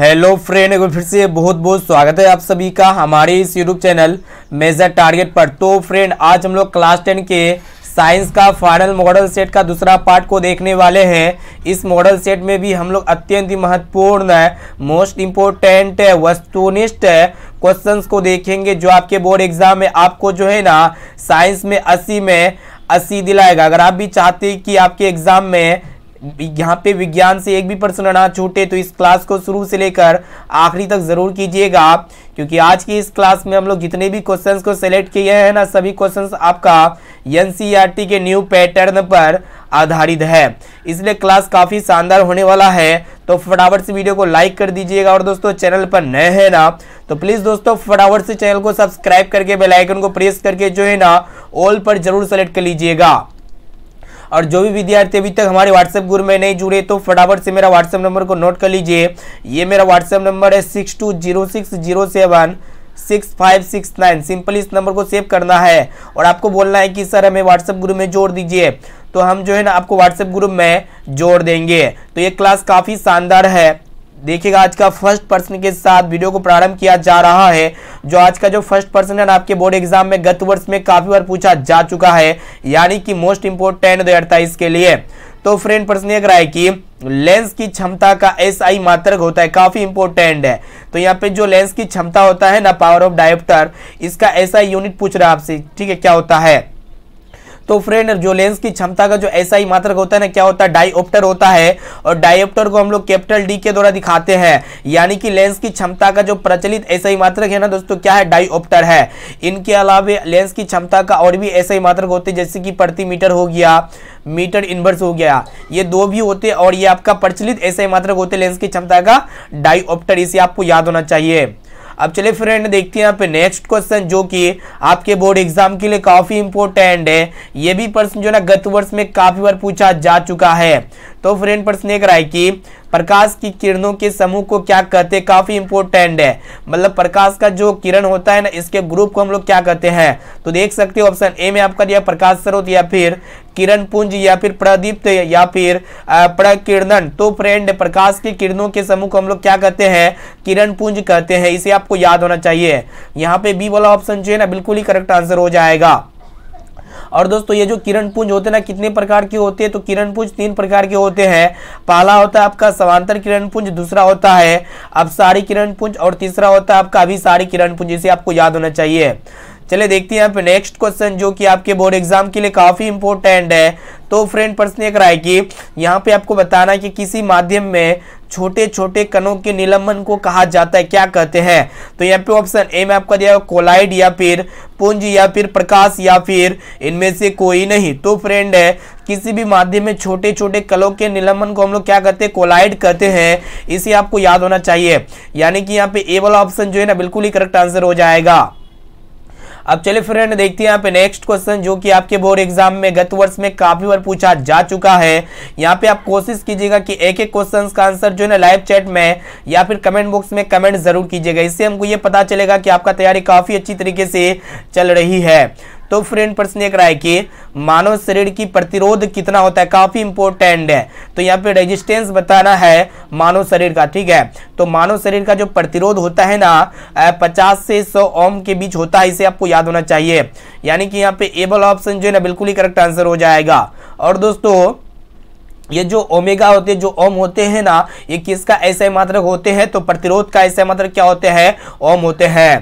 hello friend एक फिर से बहुत बहुत स्वागत है आप सभी का हमारे इस यूट्यूब चैनल मेजर टारगेट पर तो फ्रेंड आज हम लोग क्लास टेन के साइंस का फाइनल मॉडल सेट का दूसरा पार्ट को देखने वाले हैं इस मॉडल सेट में भी हम लोग अत्यंत ही महत्वपूर्ण है मोस्ट इम्पोर्टेंट है वस्तुनिष्ठ है क्वेश्चंस को देखेंगे जो आपके बोर्ड एग्जाम में आपको जो है ना साइंस में अस्सी में अस्सी दिलाएगा अगर आप भी चाहते कि आपके एग्जाम में यहाँ पे विज्ञान से एक भी प्रश्न ना छूटे तो इस क्लास को शुरू से लेकर आखिरी तक ज़रूर कीजिएगा आप क्योंकि आज की इस क्लास में हम लोग जितने भी क्वेश्चंस को सेलेक्ट किए हैं ना सभी क्वेश्चंस आपका एन e के न्यू पैटर्न पर आधारित है इसलिए क्लास काफ़ी शानदार होने वाला है तो फटाफट से वीडियो को लाइक कर दीजिएगा और दोस्तों चैनल पर नए हैं ना तो प्लीज़ दोस्तों फटाफट से चैनल को सब्सक्राइब करके बेलाइकन को प्रेस करके जो है ना ऑल पर जरूर सेलेक्ट कर लीजिएगा और जो भी विद्यार्थी अभी तक हमारे व्हाट्सएप ग्रुप में नहीं जुड़े तो फटाफट से मेरा व्हाट्सएप नंबर को नोट कर लीजिए ये मेरा व्हाट्सएप नंबर है six two zero six zero seven six five six nine simple इस नंबर को सेव करना है और आपको बोलना है कि सर हमें व्हाट्सएप ग्रुप में जोड़ दीजिए तो हम जो है ना आपको व्हाट्सएप ग्रुप में जोड़ देंगे तो ये क्लास काफ़ी शानदार है देखिएगा आज का फर्स्ट पर्सन के साथ वीडियो को प्रारंभ किया जा रहा है जो आज का जो फर्स्ट पर्सन है आपके बोर्ड एग्जाम में गत वर्ष में काफी बार पूछा जा चुका है यानी कि मोस्ट इंपोर्टेंट दो के लिए तो फ्रेंड प्रश्न एक रहा है कि लेंस की क्षमता का एस आई मात्रक होता है काफी इंपोर्टेंट है तो यहाँ पे जो लेंस की क्षमता होता है ना पावर ऑफ डायोप्टर इसका एस आई यूनिट पूछ रहा है आपसे ठीक है क्या होता है तो फ्रेंड जो लेंस की क्षमता का जो ऐसा ही मात्र होता है ना क्या होता है डाईऑप्टर होता है और डाईऑप्टर को हम लोग कैपिटल डी के द्वारा दिखाते हैं यानी कि लेंस की क्षमता का जो प्रचलित ऐसा ही मात्र है ना दोस्तों क्या है डाईऑप्टर है इनके अलावा लेंस की क्षमता का और भी ऐसा ही मात्र होते हैं जैसे कि प्रति मीटर हो गया मीटर इन्वर्स हो गया ये दो भी होते और ये आपका प्रचलित ऐसा ही मात्र होते लेंस की क्षमता का डाईऑप्टर इसे आपको याद होना चाहिए अब चले फ्रेंड देखते हैं यहाँ पे नेक्स्ट क्वेश्चन जो कि आपके बोर्ड एग्जाम के लिए काफी इंपोर्टेंट है ये भी प्रश्न जो ना गत वर्ष में काफी बार पूछा जा चुका है तो फ्रेंड प्रश्न एक रहा है कि प्रकाश की किरणों के समूह को क्या कहते हैं काफी इंपोर्टेंट है मतलब प्रकाश का जो किरण होता है ना इसके ग्रुप को हम लोग क्या कहते हैं तो देख सकते हो ऑप्शन ए में आपका दिया प्रकाश स्रोत या फिर किरण पुंज या फिर प्रदीप्त या फिर प्रकिरणन तो फ्रेंड प्रकाश की किरणों के समूह को हम लोग क्या कहते हैं किरण पुंज कहते हैं इसे आपको याद होना चाहिए यहाँ पे बी वाला ऑप्शन जो है ना बिल्कुल ही करेक्ट आंसर हो जाएगा और दोस्तों ये जो किरण पुंज होते हैं ना कितने प्रकार के होते हैं तो किरण पुंज तीन प्रकार के होते हैं पहला होता है आपका समांतर किरण पुंज दूसरा होता है अब सारी किरण पुंज और तीसरा होता है आपका अभी सारी किरण पुंज इसे आपको याद होना चाहिए चले देखते हैं आप नेक्स्ट क्वेश्चन जो कि आपके बोर्ड एग्जाम के लिए काफी इंपोर्टेंट है तो फ्रेंड प्रश्न एक रहा है कि यहाँ पे आपको बताना है कि किसी माध्यम में छोटे छोटे कणों के निलंबन को कहा जाता है क्या कहते हैं तो यहाँ पे ऑप्शन ए में आपका दिया कोलाइड या फिर पुंज या फिर प्रकाश या फिर इनमें से कोई नहीं तो फ्रेंड है किसी भी माध्यम में छोटे छोटे कलों के निलंबन को हम लोग क्या कहते हैं कोलाइड कहते हैं इसे आपको याद होना चाहिए यानी कि यहाँ पे ए वाला ऑप्शन जो है ना बिल्कुल ही करेक्ट आंसर हो जाएगा अब चलिए फ्रेंड देखते हैं यहाँ पे नेक्स्ट क्वेश्चन जो कि आपके बोर्ड एग्जाम में गत वर्ष में काफी बार पूछा जा चुका है यहाँ पे आप कोशिश कीजिएगा कि एक एक क्वेश्चन का आंसर जो है ना लाइव चैट में या फिर कमेंट बॉक्स में कमेंट जरूर कीजिएगा इससे हमको ये पता चलेगा कि आपका तैयारी काफी अच्छी तरीके से चल रही है तो फ्रेंड प्रश्न एक रहा है कि मानव शरीर की प्रतिरोध कितना होता है काफ़ी इंपोर्टेंट है तो यहाँ पे रेजिस्टेंस बताना है मानव शरीर का ठीक है तो मानव शरीर का जो प्रतिरोध होता है ना पचास से सौ ओम के बीच होता है इसे आपको याद होना चाहिए यानी कि यहाँ पे एबल ऑप्शन जो है ना बिल्कुल ही करेक्ट आंसर हो जाएगा और दोस्तों ये जो ओमेगा होते हैं जो ओम होते हैं ना ये किसका ऐसे मात्र होते हैं तो प्रतिरोध का ऐसे मात्र क्या होते हैं ओम होते हैं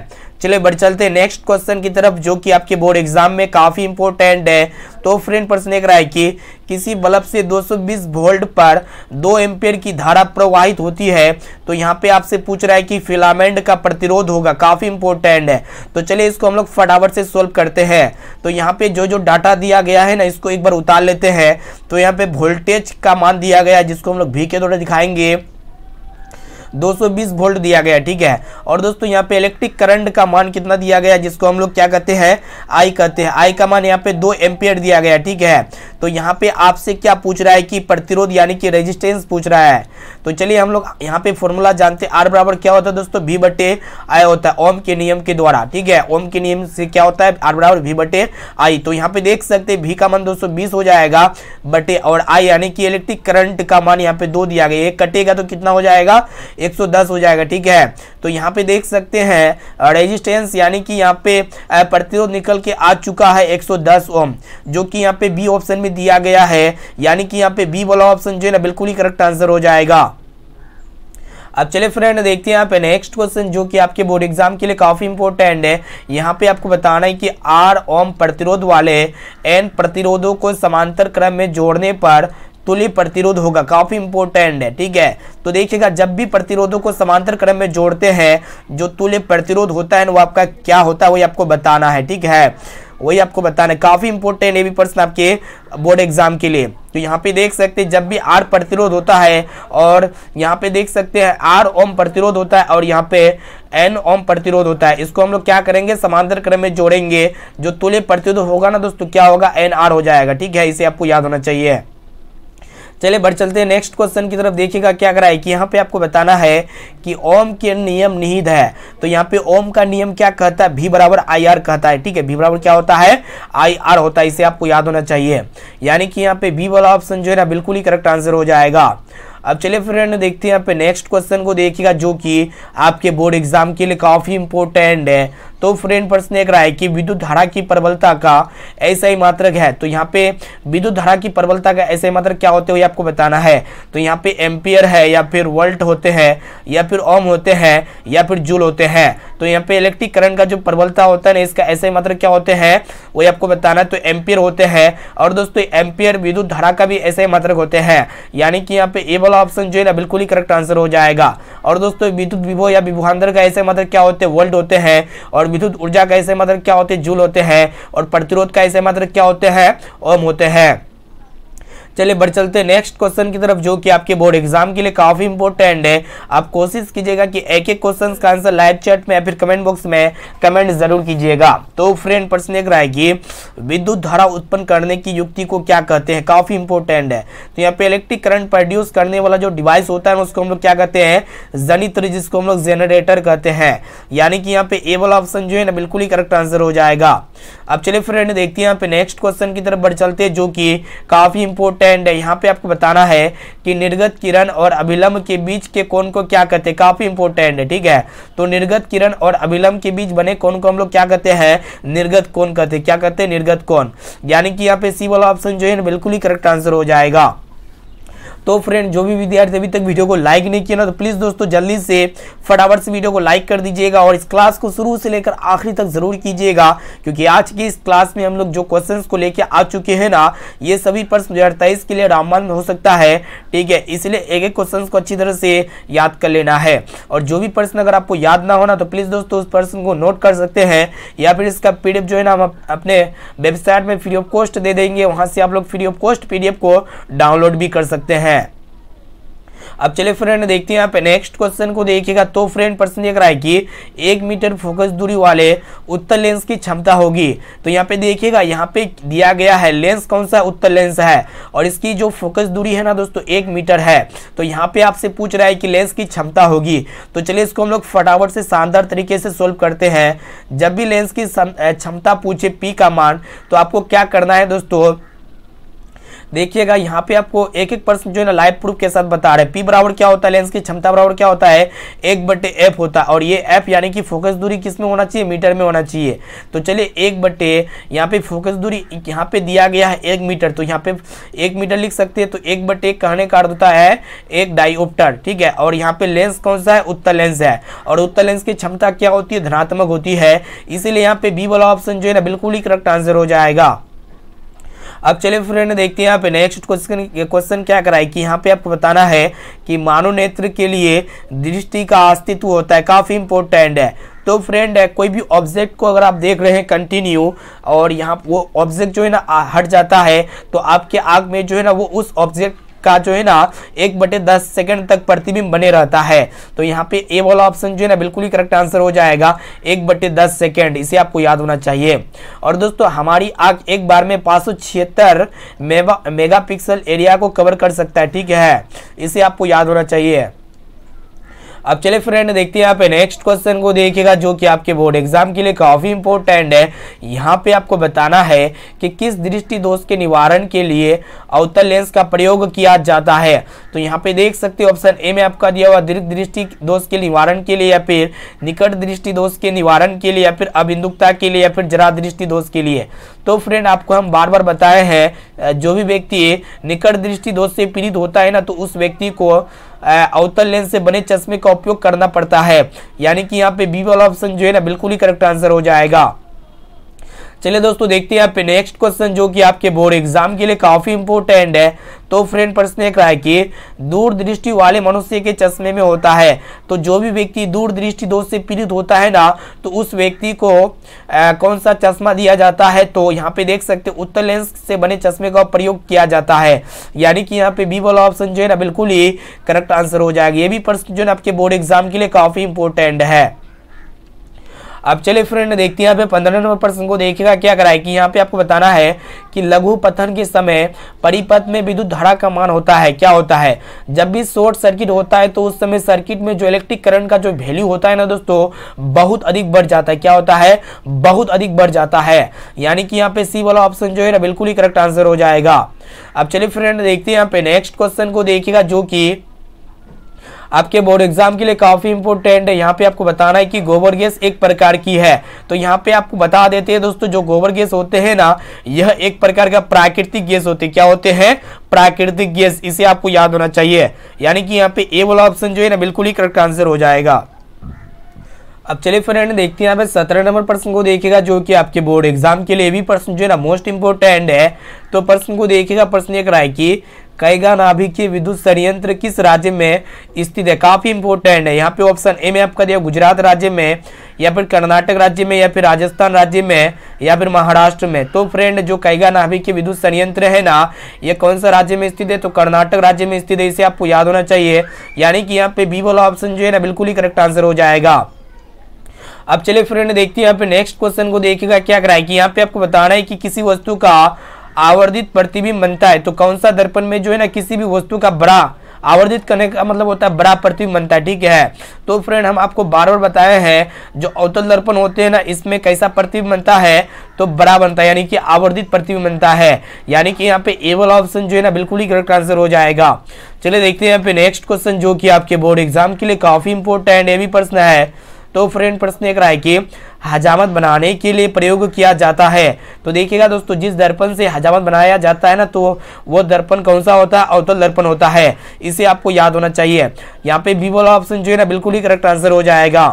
चलिए बढ़ चलते हैं नेक्स्ट क्वेश्चन की तरफ जो कि आपके बोर्ड एग्जाम में काफ़ी इंपॉर्टेंट है तो फ्रेंड प्रश्न एक रहा है कि किसी बल्ब से 220 वोल्ट पर 2 एम्पेयर की धारा प्रवाहित होती है तो यहाँ पे आपसे पूछ रहा है कि फिलामेंट का प्रतिरोध होगा काफ़ी इंपॉर्टेंट है तो चलिए इसको हम लोग फटाफट से सोल्व करते हैं तो यहाँ पे जो जो डाटा दिया गया है ना इसको एक बार उतार लेते हैं तो यहाँ पे वोल्टेज का मान दिया गया है जिसको हम लोग भी के द्वारा दिखाएंगे 220 वोल्ट दिया गया ठीक है और दोस्तों यहाँ पे इलेक्ट्रिक करंट का मान कितना दिया गया जिसको हम लोग क्या कहते हैं आई कहते हैं आई का मान यहाँ पे दो एम्पियर दिया गया ठीक है तो यहाँ पे आपसे क्या पूछ रहा है कि प्रतिरोध यानी कि रेजिस्टेंस पूछ रहा है तो चलिए हम लोग यहाँ पे फॉर्मूला जानते हैं आर बराबर क्या होता है दोस्तों भी बटे आई होता है ओम के नियम के द्वारा ठीक है ओम के नियम से क्या होता है आर बराबर भी बटे आई तो यहाँ पे देख सकते हैं भी का मान दोस्तों बीस हो जाएगा बटे और आई यानी कि इलेक्ट्रिक करंट का मान यहाँ पे दो दिया गया एक कटेगा तो कितना हो जाएगा 110 हो जाएगा ठीक है तो यहाँ पे देख सकते हैं रेजिस्टेंस यानी कि यहाँ पे प्रतिरोध निकल के आ चुका है 110 ओम जो कि यहाँ पे बी ऑप्शन में दिया गया है यानी कि यहाँ पे बी वाला ऑप्शन जो है ना बिल्कुल ही करेक्ट आंसर हो जाएगा अब चले फ्रेंड देखते हैं यहाँ पे नेक्स्ट क्वेश्चन जो कि आपके बोर्ड एग्जाम के लिए काफ़ी इंपॉर्टेंट है यहाँ पे आपको बताना है कि आर ओम प्रतिरोध वाले एन प्रतिरोधों को समांतर क्रम में जोड़ने पर तुली प्रतिरोध होगा काफी इंपोर्टेंट है ठीक है तो देखिएगा जब भी प्रतिरोधों को समांतर क्रम में जोड़ते हैं जो तुल्य प्रतिरोध होता है वो आपका क्या होता है वही आपको बताना है ठीक है वही आपको बताना है काफी इंपोर्टेंट है भी प्रश्न आपके बोर्ड एग्जाम के लिए तो यहाँ पे देख सकते हैं जब भी आर प्रतिरोध होता है और यहाँ पे देख सकते हैं आर ओम प्रतिरोध होता है और यहाँ पे एन ओम प्रतिरोध होता है इसको हम लोग क्या करेंगे समांतर क्रम में जोड़ेंगे जो तुल्य प्रतिरोध होगा ना दोस्तों क्या होगा एन आर हो जाएगा ठीक है इसे आपको याद होना चाहिए चले बढ़ चलते हैं नेक्स्ट क्वेश्चन की तरफ देखिएगा क्या करा है कि यहाँ पे आपको बताना है कि ओम के नियम निहित है तो यहाँ पे ओम का नियम क्या कहता है भी बराबर आई आर कहता है ठीक है भी बराबर क्या होता है आई आर होता है इसे आपको याद होना चाहिए यानी कि यहाँ पे बी वाला ऑप्शन जो है ना बिल्कुल ही करेक्ट आंसर हो जाएगा अब चलिए फ्रेंड देखते हैं यहाँ पे नेक्स्ट क्वेश्चन को देखिएगा जो कि आपके बोर्ड एग्जाम के लिए काफ़ी इंपोर्टेंट है तो फ्रेंड प्रश्न एक रहा है कि विद्युत धारा की प्रबलता का ऐसा ही मात्रक है तो यहाँ पे विद्युत धारा की प्रबलता का ऐसा ही मात्रक क्या होते हुए आपको बताना है तो यहाँ पे एम्पियर है या फिर वोल्ट होते हैं या फिर ओम होते हैं या फिर जूल होते हैं तो यहाँ पे इलेक्ट्रिक करंट का जो प्रबलता होता है ना इसका ऐसे मात्र क्या होते हैं वो आपको बताना है तो एम्पियर होते हैं और दोस्तों एम्पियर विद्युत धारा का भी ऐसे मात्रक होते हैं यानी कि यहाँ पे ए वाला ऑप्शन जो है ना बिल्कुल ही करेक्ट आंसर हो जाएगा और दोस्तों विद्युत विभो या विभुआंतर का ऐसे मात्र क्या होते हैं वोल्ट होते हैं और और विद्युत ऊर्जा का ऐसे मतलब क्या होते हैं जूल होते हैं और प्रतिरोध का ऐसे मतलब क्या होते हैं ओम होते हैं चलिए बढ़ चलते हैं नेक्स्ट क्वेश्चन की तरफ जो कि आपके बोर्ड एग्जाम के लिए काफ़ी इंपॉर्टेंट है आप कोशिश कीजिएगा कि एक एक क्वेश्चन का आंसर लाइव चैट में या फिर कमेंट बॉक्स में कमेंट जरूर कीजिएगा तो फ्रेंड प्रश्न एक रहा है कि विद्युत धारा उत्पन्न करने की युक्ति को क्या कहते हैं काफ़ी इंपॉर्टेंट है तो यहाँ पे इलेक्ट्रिक करंट प्रोड्यूस करने वाला जो डिवाइस होता है उसको हम लोग क्या कहते हैं जनित्र जिसको हम लोग जेनरेटर कहते हैं यानी कि यहाँ पे ए वाला ऑप्शन जो है ना बिल्कुल ही करेक्ट आंसर हो जाएगा अब चलिए फ्रेंड देखते हैं यहाँ पे नेक्स्ट क्वेश्चन की तरफ बढ़ चलते हैं जो कि काफ़ी इंपॉर्टेंट है यहाँ पे आपको बताना है कि निर्गत किरण और अभिलंब के बीच के कौन को क्या कहते हैं काफ़ी इंपॉर्टेंट है ठीक है तो निर्गत किरण और अभिलंब के बीच बने कौन को हम लोग क्या कहते हैं निर्गत कौन कहते हैं क्या कहते हैं निर्गत कौन यानी कि यहाँ पे सी वाला ऑप्शन जो है बिल्कुल ही करेक्ट आंसर हो जाएगा तो फ्रेंड जो भी विद्यार्थी अभी तक वीडियो को लाइक नहीं किया ना तो प्लीज़ दोस्तों जल्दी से फटाफट से वीडियो को लाइक कर दीजिएगा और इस क्लास को शुरू से लेकर आखिरी तक ज़रूर कीजिएगा क्योंकि आज की इस क्लास में हम लोग जो क्वेश्चन को लेकर आ चुके हैं ना ये सभी प्रश्न दो के लिए रामबान में हो सकता है ठीक है इसलिए एक एक क्वेश्चन को अच्छी तरह से याद कर लेना है और जो भी प्रश्न अगर आपको याद ना होना तो प्लीज़ दोस्तों उस प्रश्न को नोट कर सकते हैं या फिर इसका पी जो है ना हम अपने वेबसाइट में फ्री ऑफ कॉस्ट दे देंगे वहाँ से आप लोग फ्री ऑफ कॉस्ट पी को डाउनलोड भी कर सकते हैं अब चलिए फ्रेंड देखते हैं पे नेक्स्ट क्वेश्चन को देखिएगा तो फ्रेंड प्रश्न देख रहा है कि एक मीटर फोकस दूरी वाले उत्तर लेंस की क्षमता होगी तो यहाँ पे देखिएगा यहाँ पे दिया गया है लेंस कौन सा उत्तर लेंस है और इसकी जो फोकस दूरी है ना दोस्तों एक मीटर है तो यहाँ पे आपसे पूछ रहा है कि लेंस की क्षमता होगी तो चलिए इसको हम लोग फटाफट से शानदार तरीके से सोल्व करते हैं जब भी लेंस की क्षमता पूछे पी का मान तो आपको क्या करना है दोस्तों देखिएगा यहाँ पे आपको एक एक पर्सन जो है ना लाइव प्रूफ के साथ बता रहे हैं पी बराबर क्या होता है लेंस की क्षमता बराबर क्या होता है एक बटे एफ होता है और ये एफ यानी कि फोकस दूरी किस में होना चाहिए मीटर में होना चाहिए तो चलिए एक बटे यहाँ पे फोकस दूरी यहाँ पे दिया गया है एक मीटर तो यहाँ पे एक मीटर लिख सकते हैं तो एक बटे कहने का अर्थ होता है एक डाईओप्टर ठीक है और यहाँ पे लेंस कौन सा है उत्तर लेंस है और उत्तर लेंस की क्षमता क्या होती है धनात्मक होती है इसीलिए यहाँ पे बी वाला ऑप्शन जो है ना बिल्कुल ही करेक्ट आंसर हो जाएगा अब चलिए फ्रेंड देखते हैं यहाँ पे नेक्स्ट क्वेश्चन क्वेश्चन क्या कराए कि यहाँ पे आपको बताना है कि मानव नेत्र के लिए दृष्टि का अस्तित्व होता है काफ़ी इंपॉर्टेंट है तो फ्रेंड है कोई भी ऑब्जेक्ट को अगर आप देख रहे हैं कंटिन्यू और यहाँ वो ऑब्जेक्ट जो है ना हट जाता है तो आपके आग में जो है ना वो उस ऑब्जेक्ट का जो है ना एक बटे दस सेकेंड तक प्रतिबिंब बने रहता है तो यहाँ पे ए वाला ऑप्शन जो है ना बिल्कुल ही करेक्ट आंसर हो जाएगा एक बटे दस सेकेंड इसे आपको याद होना चाहिए और दोस्तों हमारी आग एक बार में पाँच सौ छिहत्तर मेगा एरिया को कवर कर सकता है ठीक है इसे आपको याद होना चाहिए अब चले फ्रेंड देखते हैं यहाँ पे नेक्स्ट क्वेश्चन को देखिएगा जो कि आपके बोर्ड एग्जाम के लिए काफ़ी इंपॉर्टेंट है यहाँ पे आपको बताना है कि किस दृष्टि दोष के निवारण के लिए अवतल लेंस का प्रयोग किया जाता है तो यहाँ पे देख सकते हो ऑप्शन ए में आपका दिया हुआ दीर्घ दृष्टि दोष के निवारण के लिए या फिर निकट दृष्टि दोष के निवारण के लिए या फिर अभिंदुकता के लिए या फिर जरा दृष्टि दोष के लिए तो फ्रेंड आपको हम बार बार बताए हैं जो भी व्यक्ति निकट दृष्टि दोष से पीड़ित होता है ना तो उस व्यक्ति को अवतल लेंस से बने चश्मे का उपयोग करना पड़ता है यानी कि यहाँ पे बी वाला ऑप्शन जो है ना बिल्कुल ही करेक्ट आंसर हो जाएगा चलिए दोस्तों देखते हैं आप नेक्स्ट क्वेश्चन जो कि आपके बोर्ड एग्जाम के लिए काफी इंपोर्टेंट है तो फ्रेंड प्रश्न एक रहा है कि दूरदृष्टि वाले मनुष्य के चश्मे में होता है तो जो भी व्यक्ति दूरदृष्टि दोष से पीड़ित होता है ना तो उस व्यक्ति को आ, कौन सा चश्मा दिया जाता है तो यहाँ पे देख सकते उत्तर लेंस से बने चश्मे का प्रयोग किया जाता है यानी कि यहाँ पे बी वाला ऑप्शन जो है ना बिल्कुल ही करेक्ट आंसर हो जाएगा ये भी प्रश्न जो है आपके बोर्ड एग्जाम के लिए काफी इंपोर्टेंट है अब चलिए फ्रेंड देखते हैं पे पंद्रह नंबर प्रश्न को देखिएगा क्या कराए कि यहाँ पे आपको बताना है कि लघु पथन के समय परिपथ में विद्युत धारा का मान होता है क्या होता है जब भी शॉर्ट सर्किट होता है तो उस समय सर्किट में जो इलेक्ट्रिक करंट का जो वैल्यू होता है ना दोस्तों बहुत अधिक बढ़ जाता है क्या होता है बहुत अधिक बढ़ जाता है यानी कि यहाँ पे सी वाला ऑप्शन जो है ना बिल्कुल ही करेक्ट आंसर हो जाएगा अब चलिए फ्रेंड देखते हैं यहाँ पे नेक्स्ट क्वेश्चन को देखिएगा जो कि आपके बोर्ड एग्जाम के लिए काफ़ी इंपोर्टेंट है यहाँ पे आपको बताना है कि गोबर गैस एक प्रकार की है तो यहाँ पे आपको बता देते हैं दोस्तों जो गोबर गैस होते हैं ना यह एक प्रकार का प्राकृतिक गैस होते हैं क्या होते हैं प्राकृतिक गैस इसे आपको याद होना चाहिए यानी कि यहाँ पे ए वाला ऑप्शन जो है ना बिल्कुल ही करेक्ट आंसर हो जाएगा अब चलिए फ्रेंड देखते हैं यहाँ पे सत्रह नंबर प्रश्न को देखिएगा जो कि आपके बोर्ड एग्जाम के लिए भी प्रश्न जो है ना मोस्ट इंपोर्टेंट है तो प्रश्न को देखिएगा प्रश्न एक रहा है कि कैगा नाभिकीय विद्युत संयंत्र किस राज्य में स्थित है काफी इंपोर्टेंट है यहाँ पे ऑप्शन ए में आपका दिया गुजरात राज्य में या फिर कर्नाटक राज्य में या फिर राजस्थान राज्य में या फिर महाराष्ट्र में तो फ्रेंड जो कैगा नाभिकीय विद्युत संयंत्र है ना ये कौन सा राज्य में स्थित है तो कर्नाटक राज्य में स्थित है इसे आपको याद होना चाहिए यानी कि यहाँ पे बी वाला ऑप्शन जो है ना बिल्कुल ही करेक्ट आंसर हो जाएगा अब चलिए फ्रेंड देखते हैं यहाँ पे नेक्स्ट क्वेश्चन को देखिएगा क्या कराए कि यहाँ पे आपको बताना है कि किसी वस्तु का आवर्धित प्रतिबिंब बनता है तो कौन सा दर्पण में जो है ना किसी भी वस्तु का बड़ा आवर्धित करने का मतलब होता है बड़ा प्रतिबिंब बनता है ठीक है तो फ्रेंड हम आपको बार बार बताए हैं जो अवतल दर्पण होते हैं ना इसमें कैसा प्रतिबिंब बनता है तो बड़ा बनता है यानी कि आवर्धित प्रतिबिंब बनता है यानी कि यहाँ पे ए वाला ऑप्शन जो है ना बिल्कुल ही करेक्ट आंसर हो जाएगा चलिए देखते हैं यहाँ पे नेक्स्ट क्वेश्चन जो कि आपके बोर्ड एग्जाम के लिए काफी इंपोर्टेंट ये भी प्रश्न है तो फ्रेंड प्रश्न एक रहा है कि हजामत बनाने के लिए प्रयोग किया जाता है तो देखिएगा दोस्तों जिस दर्पण से हजामत बनाया जाता है ना तो वो दर्पण कौन सा होता है अवतल दर्पण होता है इसे आपको याद होना चाहिए यहाँ पे बी वाला ऑप्शन जो है ना बिल्कुल ही करेक्ट आंसर हो जाएगा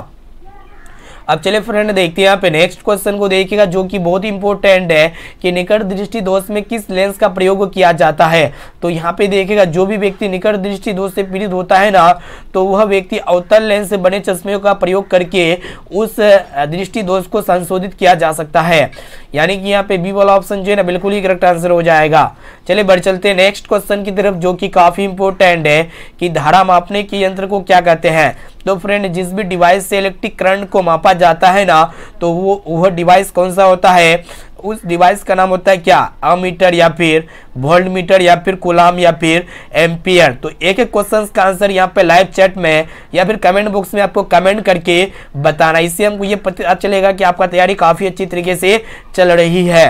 अब चले फ्रेंड देखते हैं यहाँ पे नेक्स्ट क्वेश्चन को देखिएगा जो कि बहुत इंपॉर्टेंट है कि निकट दृष्टि दोष में किस लेंस का प्रयोग किया जाता है तो यहाँ पे देखिएगा जो भी व्यक्ति निकट दृष्टि दोष से पीड़ित होता है ना तो वह व्यक्ति अवतल लेंस से बने चश्मे का प्रयोग करके उस दृष्टि दोष को संशोधित किया जा सकता है यानी कि यहाँ पे बी वाला ऑप्शन जो है ना बिल्कुल ही करेक्ट आंसर हो जाएगा चलिए बढ़ चलते हैं नेक्स्ट क्वेश्चन की तरफ जो कि काफ़ी इंपोर्टेंट है कि धारा मापने के यंत्र को क्या कहते हैं तो फ्रेंड जिस भी डिवाइस से इलेक्ट्रिक करंट को मापा जाता है ना तो वो वह डिवाइस कौन सा होता है उस डिवाइस का नाम होता है क्या अमीटर या फिर वोल्ड मीटर या फिर कोलाम या फिर एम्पियर तो एक एक क्वेश्चन का आंसर यहाँ पे लाइव चैट में या फिर कमेंट बॉक्स में आपको कमेंट करके बताना इससे हमको ये पता चलेगा कि आपका तैयारी काफ़ी अच्छी तरीके से चल रही है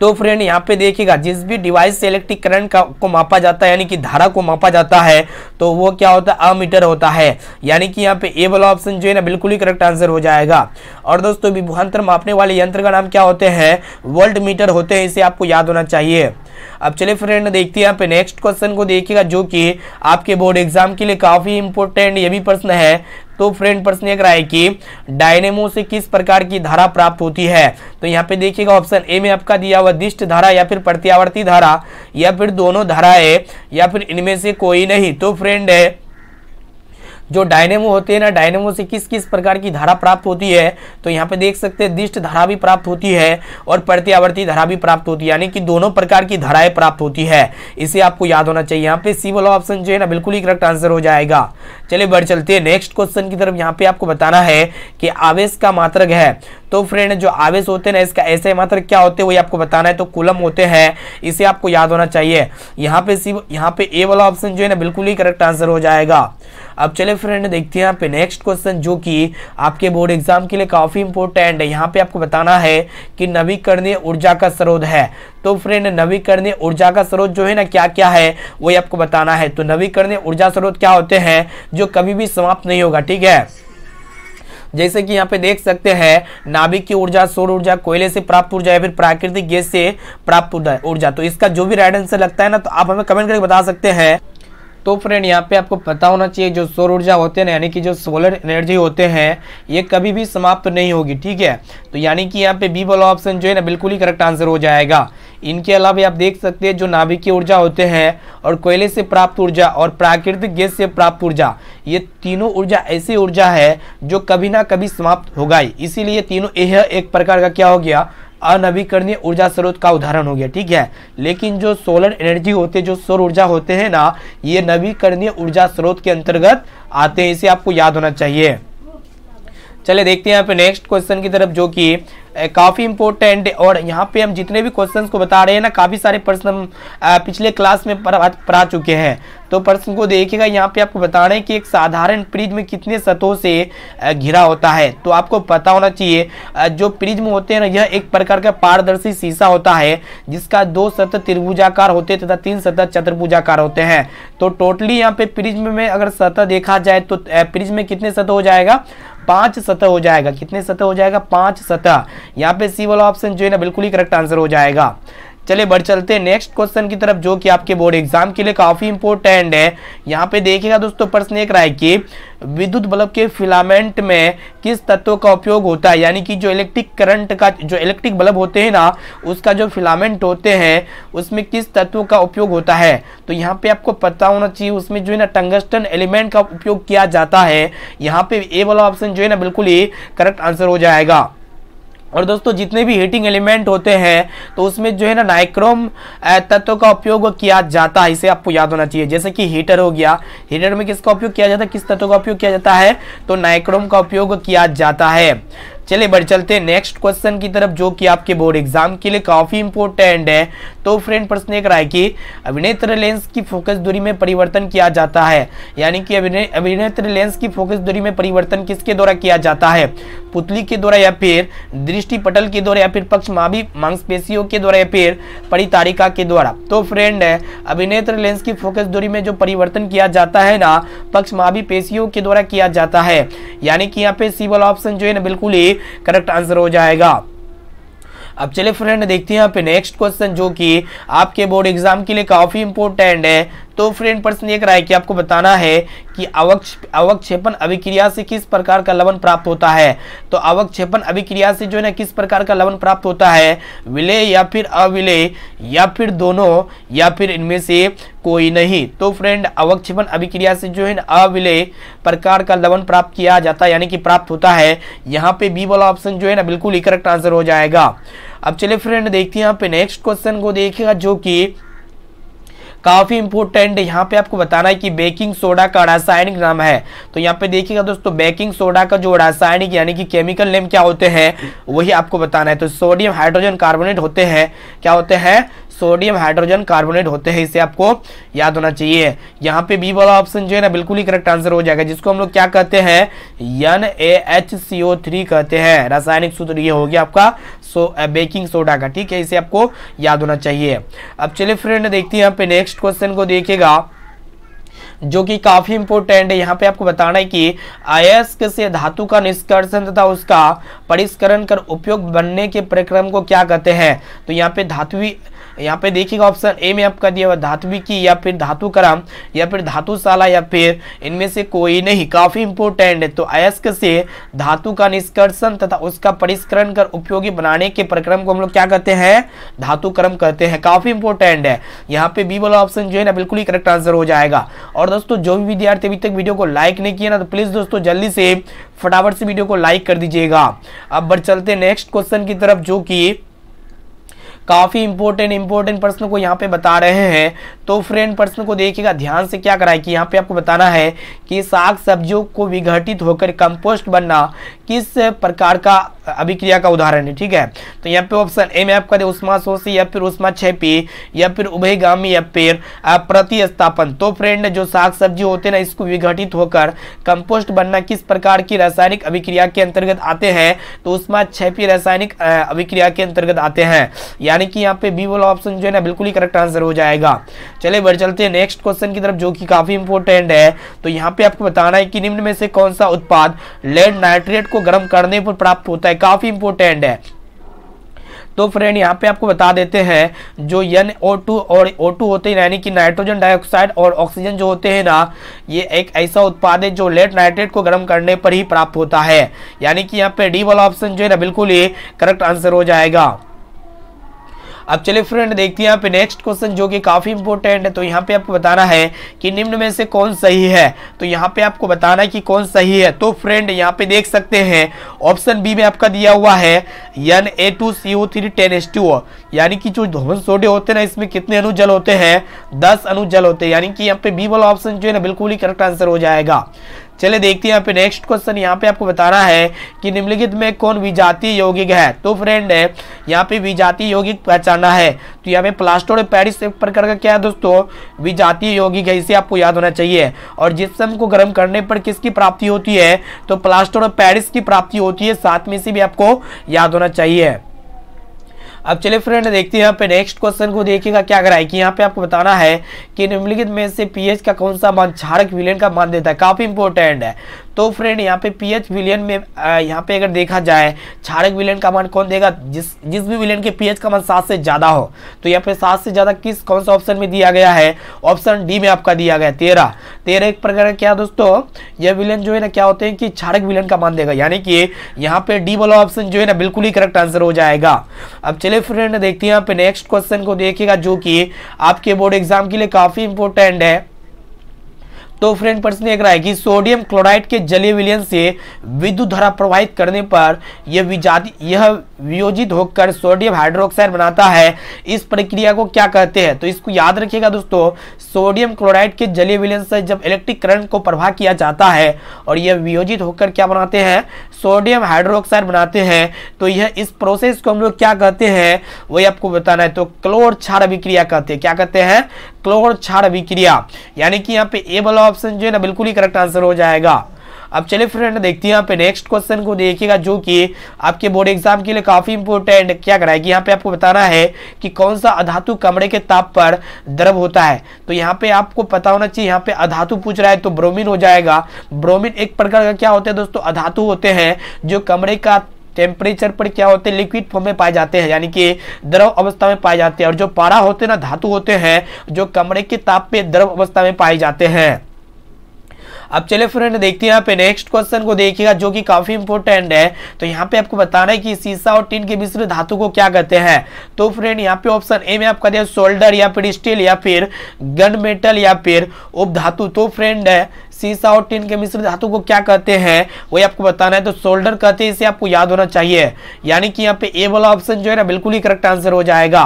तो फ्रेंड यहाँ पे देखिएगा जिस भी डिवाइस से इलेक्ट्रिक करंट को मापा जाता है यानी कि धारा को मापा जाता है तो वो क्या होता है अमीटर होता है यानी कि यहाँ पे ए वाला ऑप्शन जो है ना बिल्कुल ही करेक्ट आंसर हो जाएगा और दोस्तों विभुहांतर मापने वाले यंत्र का नाम क्या होते हैं वर्ल्ड मीटर होते हैं इसे आपको याद होना चाहिए अब चले फ्रेंड देखते हैं यहाँ पे नेक्स्ट क्वेश्चन को देखिएगा जो कि आपके बोर्ड एग्जाम के लिए काफ़ी इंपोर्टेंट ये भी प्रश्न है तो फ्रेंड प्रश्न एक रहा है कि डायनेमो से किस प्रकार की धारा प्राप्त होती है तो यहाँ पे देखिएगा ऑप्शन ए में आपका दिया हुआ दिष्ट धारा या फिर प्रत्यावर्ती धारा या फिर दोनों धाराएं या फिर इनमें से कोई नहीं तो फ्रेंड है जो डायनेमो होते हैं ना डायनेमो से किस किस प्रकार की धारा प्राप्त होती है तो यहाँ पे देख सकते हैं दिष्ट धारा भी प्राप्त होती है और प्रत्यावर्ती धारा भी प्राप्त होती है यानी कि दोनों प्रकार की धाराएं प्राप्त होती है इसे आपको याद होना चाहिए यहाँ पे सी वाला ऑप्शन जो है ना बिल्कुल ही करेक्ट आंसर हो जाएगा चलिए बढ़ चलते हैं नेक्स्ट क्वेश्चन की तरफ यहाँ पे आपको बताना है कि आवेश का मात्र है तो फ्रेंड जो आवेश होते हैं ना इसका ऐसे मात्र क्या होते हैं वही आपको बताना है तो कुलम होते हैं इसे आपको याद होना चाहिए यहाँ पे सी यहाँ पे ए वाला ऑप्शन जो है ना बिल्कुल ही करेक्ट आंसर हो जाएगा अब चले फ्रेंड देखते हैं पे नेक्स्ट क्वेश्चन जो कि आपके बोर्ड एग्जाम के लिए काफ़ी इंपोर्टेंट है यहाँ पे आपको बताना है कि नवीकरणीय ऊर्जा का स्रोत है तो फ्रेंड नवीकरणीय ऊर्जा का स्रोत जो है ना क्या क्या है वही आपको बताना है तो नवीकरणीय ऊर्जा स्रोत क्या होते हैं जो कभी भी समाप्त नहीं होगा ठीक है जैसे कि यहाँ पे देख सकते हैं नाभिक की ऊर्जा सौर ऊर्जा कोयले से प्राप्त ऊर्जा या फिर प्राकृतिक गैस से प्राप्त ऊर्जा तो इसका जो भी राइट आंसर लगता है ना तो आप हमें कमेंट करके बता सकते हैं तो फ्रेंड यहाँ पे आपको पता होना चाहिए जो सौर ऊर्जा होते हैं यानी कि जो सोलर एनर्जी होते हैं ये कभी भी समाप्त नहीं होगी ठीक है तो यानी कि यहाँ पे बी वाला ऑप्शन जो है ना बिल्कुल ही करेक्ट आंसर हो जाएगा इनके अलावा आप देख सकते हैं जो नाभिकीय ऊर्जा होते हैं और कोयले से प्राप्त ऊर्जा और प्राकृतिक गैस से प्राप्त ऊर्जा ये तीनों ऊर्जा ऐसी ऊर्जा है जो कभी ना कभी समाप्त होगा ही इसीलिए तीनों यह एक प्रकार का क्या हो गया अनवीकरणीय ऊर्जा स्रोत का उदाहरण हो गया ठीक है लेकिन जो सोलर एनर्जी होते जो सौर ऊर्जा होते हैं ना ये नवीकरणीय ऊर्जा स्रोत के अंतर्गत आते हैं इसे आपको याद होना चाहिए चले देखते हैं यहाँ पे नेक्स्ट क्वेश्चन की तरफ जो कि काफ़ी इंपॉर्टेंट और यहाँ पे हम जितने भी क्वेश्चंस को बता रहे हैं ना काफ़ी सारे प्रश्न हम पिछले क्लास में पढ़ा चुके हैं तो प्रश्न को देखिएगा यहाँ पे आपको बता रहे हैं कि एक साधारण प्रिज्म में कितने सतहों से घिरा होता है तो आपको पता होना चाहिए जो प्रिज्म होते हैं ना यह एक प्रकार का पारदर्शी शीशा होता है जिसका दो सतह त्रिभुजाकार होते हैं तथा तीन सतह चतुर्भुजाकार होते हैं तो टोटली यहाँ पे प्रिज्म में अगर सतह देखा जाए तो प्रिज्म में कितने सतह हो जाएगा पांच सतह हो जाएगा कितने सतह हो जाएगा पांच सतह यहाँ पे सी वाला ऑप्शन जो है ना बिल्कुल ही करेक्ट आंसर हो जाएगा चले बढ़ चलते हैं नेक्स्ट क्वेश्चन की तरफ जो कि आपके बोर्ड एग्जाम के लिए काफी इंपोर्टेंट है यहाँ पे देखिएगा दोस्तों प्रश्न एक रहा है कि विद्युत बल्ब के फिलामेंट में किस तत्व का उपयोग होता है यानी कि जो इलेक्ट्रिक करंट का जो इलेक्ट्रिक बल्ब होते हैं ना उसका जो फिलामेंट होते हैं उसमें किस तत्व का उपयोग होता है तो यहाँ पे आपको पता होना चाहिए उसमें जो है ना टंगस्टन एलिमेंट का उपयोग किया जाता है यहाँ पे ए वाला ऑप्शन जो है ना बिल्कुल ही करेक्ट आंसर हो जाएगा और दोस्तों जितने भी हीटिंग एलिमेंट होते हैं तो उसमें जो है ना नाइक्रोम तत्व का उपयोग किया जाता है इसे आपको याद होना चाहिए जैसे कि हीटर हो गया हीटर में किसका उपयोग किया जाता है किस तत्व का उपयोग किया जाता है तो नाइक्रोम का उपयोग किया जाता है चलिए बढ़ चलते नेक्स्ट क्वेश्चन की तरफ जो कि आपके बोर्ड एग्जाम के लिए काफ़ी इंपोर्टेंट है तो फ्रेंड प्रश्न एक रहा है कि अभिनेत्र लेंस की फोकस दूरी में परिवर्तन किया जाता है यानी कि अभिनेत्र लेंस की फोकस दूरी में परिवर्तन किसके द्वारा किया जाता है पुतली के द्वारा या फिर दृष्टि पटल के द्वारा या फिर पक्ष माभी मांसपेशियों के द्वारा या फिर परितारिका के द्वारा तो फ्रेंड अभिनेत्र लेंस की फोकस दूरी में जो परिवर्तन किया जाता है ना पक्ष माभी पेशियों के द्वारा किया जाता है यानी कि यहाँ पे सीवल ऑप्शन जो है ना बिल्कुल ही करेक्ट आंसर हो जाएगा अब चलिए फ्रेंड देखते हैं यहाँ पे नेक्स्ट क्वेश्चन जो कि आपके बोर्ड एग्जाम के लिए काफ़ी इंपोर्टेंट है तो फ्रेंड प्रश्न एक रहा है कि आपको बताना है कि अवक्ष अवक्षेपण अभिक्रिया से किस प्रकार का लवण प्राप्त होता है तो अवक्षेपण अभिक्रिया से जो है ना किस प्रकार का लवण प्राप्त होता है विलय या फिर अविलय या फिर दोनों या फिर इनमें से कोई नहीं तो फ्रेंड अवक्षेपण अभिक्रिया से जो है ना अविलय प्रकार का लवण प्राप्त किया जाता है यानी कि प्राप्त होता है यहाँ पे बी वाला ऑप्शन जो है ना बिल्कुल ही करेक्ट आंसर हो जाएगा अब चलिए फ्रेंड देखते हैं यहाँ पे नेक्स्ट क्वेश्चन को देखिएगा जो कि काफ़ी इंपोर्टेंट यहाँ पे आपको बताना है कि बेकिंग सोडा का रासायनिक नाम है तो यहाँ पे देखिएगा दोस्तों बेकिंग सोडा का जो रासायनिक यानी कि केमिकल नेम क्या होते हैं वही आपको बताना है तो सोडियम हाइड्रोजन कार्बोनेट होते हैं क्या होते हैं सोडियम हाइड्रोजन कार्बोनेट होते हैं इसे आपको याद होना चाहिए यहाँ पे बी वाला ऑप्शन जो है ना बिल्कुल ही करेक्ट आंसर हो जाएगा जिसको हम लोग क्या कहते हैं एन कहते हैं रासायनिक सूत्र ये हो गया आपका सो बेकिंग सोडा का ठीक है इसे आपको याद होना चाहिए अब चलिए फ्रेंड देखते हैं यहाँ पे नेक्स्ट क्वेश्चन को देखेगा जो कि काफी इंपोर्टेंट है यहाँ पे आपको बताना है कि अयस्क से धातु का निष्कर्षण तथा उसका परिष्करण कर उपयोग बनने के प्रक्रम को क्या कहते हैं तो यहाँ पे धातु यहाँ पे देखिएगा ऑप्शन ए में आपका दिया हुआ धातु की या फिर धातु क्रम या फिर धातुशाला या फिर इनमें से कोई नहीं काफ़ी इंपोर्टेंट है तो अयस्क से धातु का निष्कर्षण तथा उसका परिष्करण कर उपयोगी बनाने के प्रक्रम को हम लोग क्या कहते हैं धातुक्रम कहते हैं काफ़ी इंपोर्टेंट है यहाँ पे बी वाला ऑप्शन जो है ना बिल्कुल ही करेक्ट आंसर हो जाएगा और दोस्तों जो भी विद्यार्थी अभी तक वीडियो को लाइक नहीं किया ना तो प्लीज़ दोस्तों जल्दी से फटाफट से वीडियो को लाइक कर दीजिएगा अब बढ़ चलते नेक्स्ट क्वेश्चन की तरफ जो की काफ़ी इंपोर्टेंट इंपोर्टेंट प्रश्न को यहाँ पे बता रहे हैं तो फ्रेंड प्रश्न को देखिएगा ध्यान से क्या कराए कि यहाँ पे आपको बताना है कि साग सब्जियों को विघटित होकर कंपोस्ट बनना किस प्रकार का अभिक्रिया का उदाहरण है ठीक है तो यहाँ पे ऑप्शन ए में आपका उष्मा शोषी या फिर उष्मा छेपी या फिर उभयगामी या फिर प्रतिस्थापन तो फ्रेंड जो साग सब्जी होते ना इसको विघटित होकर कंपोस्ट बनना किस प्रकार की रासायनिक अभिक्रिया के अंतर्गत आते हैं तो उष्मा छेपी रासायनिक अभिक्रिया के अंतर्गत आते हैं यानी कि यहाँ पे बी वाला ऑप्शन जो है ना बिल्कुल ही करेक्ट आंसर हो जाएगा चले बढ़ चलते हैं नेक्स्ट क्वेश्चन की तरफ जो कि काफी इंपोर्टेंट है तो यहाँ पे आपको बताना है कि निम्न में से कौन सा उत्पाद लेड नाइट्रेट आपको गर्म करने पर प्राप्त होता है काफ़ी इंपोर्टेंट है तो फ्रेंड यहाँ पे आपको बता देते हैं जो यन ओ टू और ओ टू होते हैं यानी कि नाइट्रोजन डाइऑक्साइड और ऑक्सीजन जो होते हैं ना ये एक ऐसा उत्पाद है जो लेट नाइट्रेट को गर्म करने पर ही प्राप्त होता है यानी कि यहाँ पे डी वाला ऑप्शन जो है ना बिल्कुल ही करेक्ट आंसर हो जाएगा अब चलिए फ्रेंड देखते हैं यहाँ पे नेक्स्ट क्वेश्चन जो कि काफ़ी इंपोर्टेंट है तो यहाँ पे आपको बताना है कि निम्न में से कौन सही है तो यहाँ पे आपको बताना है कि कौन सही है तो फ्रेंड यहाँ पे देख सकते हैं ऑप्शन बी में आपका दिया हुआ है N A two C O three ten S two यानी कि जो धोवन सोडे होते हैं ना इसमें कितने अनुजल होते हैं दस अनुजल होते हैं यानी कि यहाँ पे बी वाला ऑप्शन जो है ना बिल्कुल ही करेक्ट आंसर हो जाएगा चले देखते हैं पे नेक्स्ट क्वेश्चन यहाँ पे आपको बता रहा है कि निम्नलिखित में कौन विजातीय यौगिक है तो फ्रेंड यहाँ पे विजातीय यौगिक पहचाना है तो यहाँ पे प्लास्टोर पेरिस एक प्रकार का क्या है दोस्तों विजातीय यौगिक है इसे आपको याद होना चाहिए और जिसम को गर्म करने पर किसकी प्राप्ति होती है तो प्लास्टोर पेरिस की प्राप्ति होती है साथ में से भी आपको याद होना चाहिए अब चलिए फ्रेंड देखते हैं यहाँ पे नेक्स्ट क्वेश्चन को देखिएगा क्या कराए कि यहाँ पे आपको बताना है कि निम्नलिखित में से पीएच का कौन सा मान क्षारक विलेन का मान देता है काफी इंपोर्टेंट है तो फ्रेंड यहाँ पे पीएच विलियन में यहाँ पे अगर देखा जाए छाड़क विलियन का मान कौन देगा जिस जिस भी विलियन के पीएच का मान सात से ज़्यादा हो तो यहाँ पे सात से ज़्यादा किस कौन सा ऑप्शन में दिया गया है ऑप्शन डी में आपका दिया गया है तेरह तेरह एक प्रकार क्या दोस्तों यह विलियन जो है ना क्या होते हैं कि छाड़क विलियन का मान देगा यानी कि यहाँ पे डी वाला ऑप्शन जो है ना बिल्कुल ही करेक्ट आंसर हो जाएगा अब चले फ्रेंड देखते हैं यहाँ पे नेक्स्ट क्वेश्चन को देखेगा जो कि आपके बोर्ड एग्जाम के लिए काफ़ी इंपोर्टेंट है तो फ्रेंड प्रश्न एक रहा है कि सोडियम क्लोराइड के जलीय विलयन से विद्युत धारा प्रवाहित करने पर यह यह वियोजित होकर सोडियम हाइड्रोक्साइड बनाता है इस प्रक्रिया को क्या कहते हैं तो इसको याद रखिएगा दोस्तों सोडियम क्लोराइड के जलीय विलयन से जब इलेक्ट्रिक करंट को प्रवाह किया जाता है और यह वियोजित होकर क्या बनाते हैं सोडियम हाइड्रोक्साइड बनाते हैं तो यह इस प्रोसेस को हम लोग क्या कहते हैं वही आपको बताना है तो क्लोर क्षार अभिक्रिया कहते हैं क्या कहते हैं क्लोर छाड़ अभिक्रिया यानी कि यहाँ पे ए वाला ऑप्शन जो है ना बिल्कुल ही करेक्ट आंसर हो जाएगा अब चलिए फ्रेंड देखते हैं यहाँ पे नेक्स्ट क्वेश्चन को देखिएगा जो कि आपके बोर्ड एग्जाम के लिए काफी इंपोर्टेंट क्या कि यहाँ पे आपको बताना है कि कौन सा अधातु कमरे के ताप पर द्रव होता है तो यहाँ पे आपको पता होना चाहिए यहाँ पे अधातु पूछ रहा है तो ब्रोमीन हो जाएगा ब्रोमीन एक प्रकार का क्या होता है दोस्तों अधातु होते हैं जो कमरे का टेम्परेचर पर क्या होते हैं लिक्विड फॉर्म में पाए जाते हैं यानी कि द्रव अवस्था में पाए जाते हैं और जो पारा होते हैं ना धातु होते हैं जो कमरे के ताप पे द्रव अवस्था में पाए जाते हैं अब चले फ्रेंड देखते हैं यहाँ पे नेक्स्ट क्वेश्चन को देखिएगा जो कि काफी इंपोर्टेंट है तो यहाँ पे आपको बताना है कि सीसा और टीन के मिश्र धातु को क्या कहते हैं तो फ्रेंड यहाँ पे ऑप्शन ए में आपका दिया सोल्डर या फिर स्टील या फिर गन मेटल या फिर उप धातु तो फ्रेंड सीसा और टिन के मिश्र धातु को क्या कहते हैं वही आपको बताना है तो सोल्डर कहते हैं इसे आपको याद होना चाहिए यानी कि यहाँ पे ए वाला ऑप्शन जो है ना बिल्कुल ही करेक्ट आंसर हो जाएगा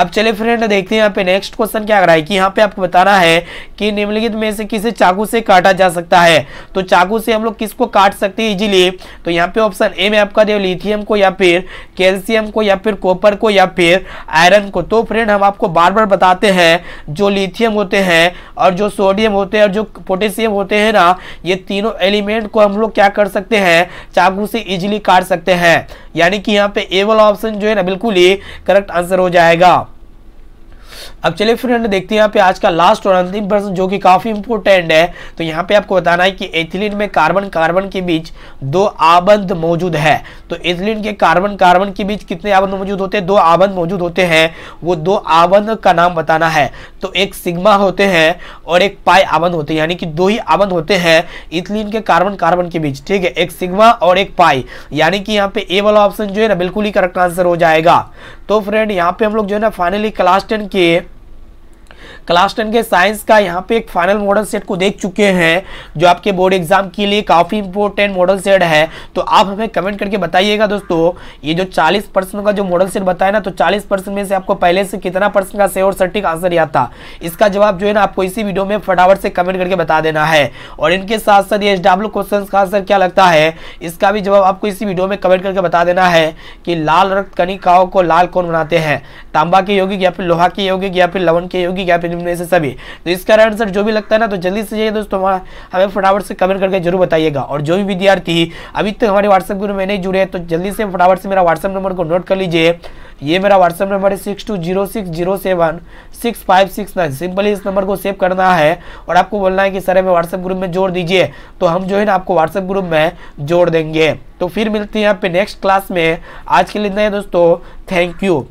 अब चले फ्रेंड देखते हैं यहाँ पे नेक्स्ट क्वेश्चन क्या कर रहा है कि यहाँ पे आपको बताना है कि निम्नलिखित में से किसे चाकू से काटा जा सकता है तो चाकू से हम लोग किसको काट सकते हैं इजिली तो यहाँ पे ऑप्शन ए में आपका देव लिथियम को या फिर कैल्सियम को या फिर कॉपर को या फिर आयरन को तो फ्रेंड हम आपको बार बार बताते हैं जो लिथियम होते हैं और जो सोडियम होते हैं और जो पोटेशियम होते हैं ना ये तीनों एलिमेंट को हम लोग क्या कर सकते हैं चाकू से इजिली काट सकते हैं यानी कि यहाँ पे एवल ऑप्शन जो है ना बिल्कुल ही करेक्ट आंसर हो जाएगा अब चलिए फ्रेंड देखते हैं यहाँ पे आज का लास्ट और अंतिम प्रश्न जो कि काफी इंपोर्टेंट है तो यहाँ पे आपको बताना है कि एथिलीन में कार्बन कार्बन के बीच दो आबंध मौजूद है तो एथिलीन के कार्बन कार्बन के बीच कितने आबंध मौजूद होते हैं दो आबंध मौजूद होते हैं वो दो आबंध का नाम बताना है तो एक सिग्मा होते हैं और एक पाई आबंध होते हैं यानी कि दो ही आबंध होते हैं इथिलीन के कार्बन कार्बन के बीच ठीक है एक सिग्मा और एक पाई यानी कि यहाँ पे ए वाला ऑप्शन जो है ना बिल्कुल ही करेक्ट आंसर हो जाएगा तो फ्रेंड यहाँ पे हम लोग जो है ना फाइनली क्लास टेन के que क्लास टेन के साइंस का यहाँ पे एक फाइनल मॉडल सेट को देख चुके हैं जो आपके बोर्ड एग्जाम के लिए काफ़ी इंपॉर्टेंट मॉडल सेट है तो आप हमें कमेंट करके बताइएगा दोस्तों ये जो चालीस परसेंट का जो मॉडल सेट बताया ना तो चालीस परसेंट में से आपको पहले से कितना परसेंट का सेवर सटीक आंसर या था इसका जवाब जो है ना आपको इसी वीडियो में फटाफट से कमेंट करके बता देना है और इनके साथ साथ ये एच क्वेश्चन का आंसर क्या लगता है इसका भी जवाब आपको इसी वीडियो में कमेंट करके बता देना है कि लाल रक्त कनिकाओं को लाल कौन बनाते हैं तांबा के योगिक या फिर लोहा के योगिक या फिर लवन के योगिक या फिर निम्न से सभी तो इसका आंसर जो भी लगता है ना तो जल्दी से जाइए दोस्तों हमें फटाफट से कमेंट करके जरूर बताइएगा और जो भी विद्यार्थी अभी तक तो हमारे व्हाट्सएप ग्रुप में नहीं जुड़े हैं तो जल्दी से फटाफट से मेरा व्हाट्सएप नंबर को नोट कर लीजिए ये मेरा व्हाट्सएप नंबर है six two zero six zero seven six five six nine simply इस नंबर को सेव करना है और आपको बोलना है कि सर हमें व्हाट्सएप ग्रुप में जोड़ दीजिए तो हम जो है ना आपको व्हाट्सएप ग्रुप में जोड़ देंगे तो फिर मिलते हैं यहाँ पे नेक्स्ट क्लास में आज के लिए इतना है दोस्तों थैंक यू